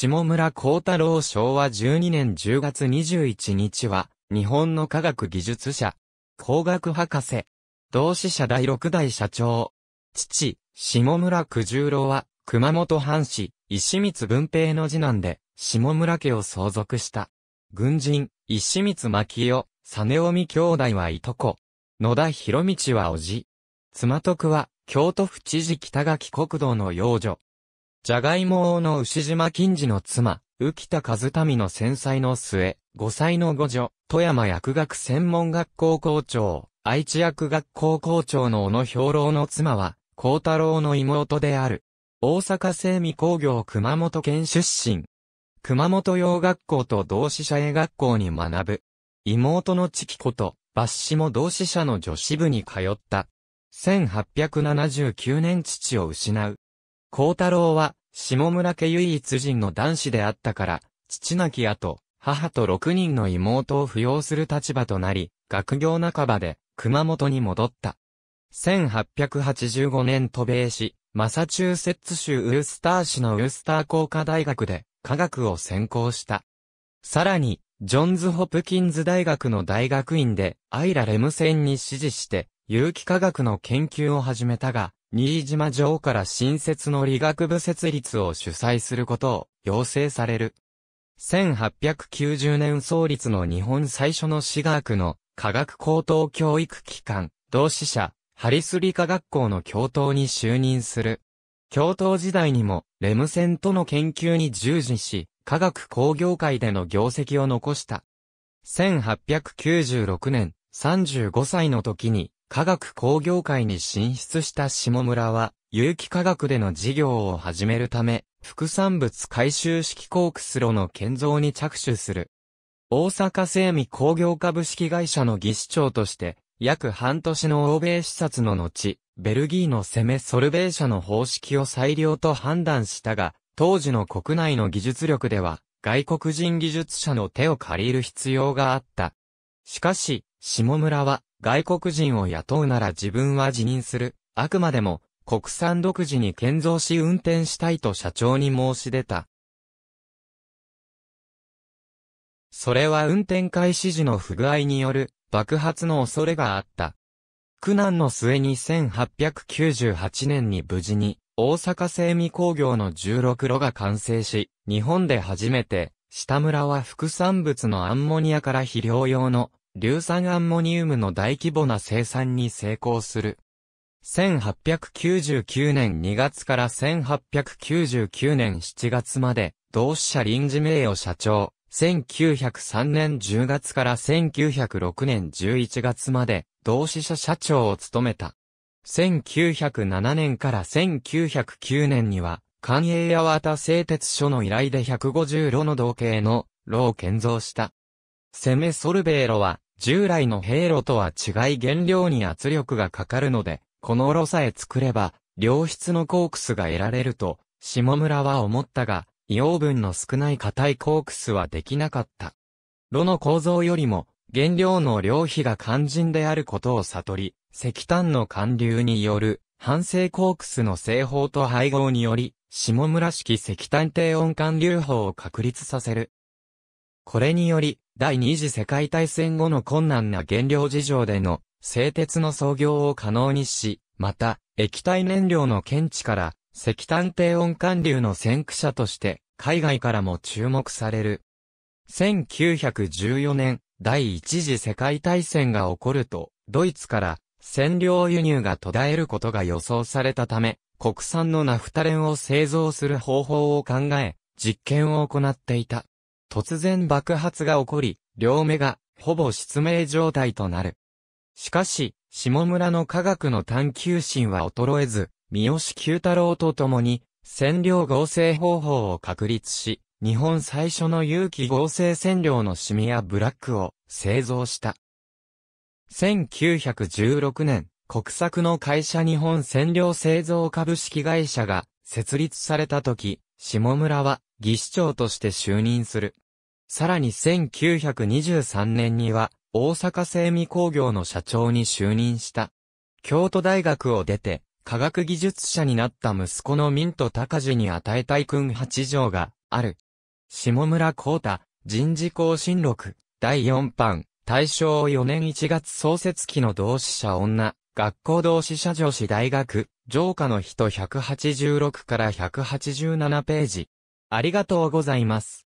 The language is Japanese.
下村光太郎昭和12年10月21日は、日本の科学技術者、工学博士、同志社第6代社長。父、下村九十郎は、熊本藩士、石光文平の次男で、下村家を相続した。軍人、石光牧代、実臣兄弟はいとこ。野田博道は叔父。妻徳は、京都府知事北垣国道の養女。じゃがいも王の牛島金次の妻、浮田和民の戦災の末、五歳の五女、富山薬学専門学校校長、愛知薬学校校長の小野兵郎の妻は、孝太郎の妹である。大阪精美工業熊本県出身。熊本洋学校と同志社英学校に学ぶ。妹のチキ子と、抜ッも同志社の女子部に通った。1879年父を失う。孝太郎は、下村家唯一人の男子であったから、父亡き後、母と6人の妹を扶養する立場となり、学業半ばで熊本に戻った。1885年渡米し、マサチューセッツ州ウースター市のウースター工科大学で科学を専攻した。さらに、ジョンズ・ホプキンズ大学の大学院でアイラ・レムセンに指示して有機化学の研究を始めたが、新島城から新設の理学部設立を主催することを要請される。1890年創立の日本最初の私学の科学高等教育機関、同志社、ハリス理科学校の教頭に就任する。教頭時代にも、レム線との研究に従事し、科学工業界での業績を残した。1896年、35歳の時に、化学工業界に進出した下村は、有機化学での事業を始めるため、副産物回収式コークスロの建造に着手する。大阪精ミ工業株式会社の技師長として、約半年の欧米視察の後、ベルギーの攻めソルベー社の方式を最良と判断したが、当時の国内の技術力では、外国人技術者の手を借りる必要があった。しかし、下村は、外国人を雇うなら自分は辞任する。あくまでも、国産独自に建造し運転したいと社長に申し出た。それは運転開始時の不具合による爆発の恐れがあった。苦難の末に1898年に無事に大阪精密工業の16路が完成し、日本で初めて下村は副産物のアンモニアから肥料用の硫酸アンモニウムの大規模な生産に成功する。1899年2月から1899年7月まで、同志社臨時名誉社長、1903年10月から1906年11月まで、同志社社長を務めた。1907年から1909年には、官営八幡製鉄所の依頼で150路の同系の、路を建造した。攻めソルベーロは、従来の兵炉とは違い原料に圧力がかかるので、この炉さえ作れば、良質のコークスが得られると、下村は思ったが、硫黄分の少ない硬いコークスはできなかった。炉の構造よりも、原料の量比が肝心であることを悟り、石炭の寒流による、反省コークスの製法と配合により、下村式石炭低温管流法を確立させる。これにより、第二次世界大戦後の困難な原料事情での製鉄の操業を可能にし、また、液体燃料の検知から石炭低温管流の先駆者として海外からも注目される。1914年、第一次世界大戦が起こると、ドイツから占領輸入が途絶えることが予想されたため、国産のナフタレンを製造する方法を考え、実験を行っていた。突然爆発が起こり、両目がほぼ失明状態となる。しかし、下村の科学の探求心は衰えず、三好九太郎と共に、占領合成方法を確立し、日本最初の有機合成染料のシミやブラックを製造した。1916年、国策の会社日本染料製造株式会社が設立された時、下村は技師長として就任する。さらに1923年には、大阪精密工業の社長に就任した。京都大学を出て、科学技術者になった息子のミント高次に与えたい君八条がある。下村光太、人事更新録、第4版、大正4年1月創設期の同志者女、学校同志社女子大学、上下の人186から187ページ。ありがとうございます。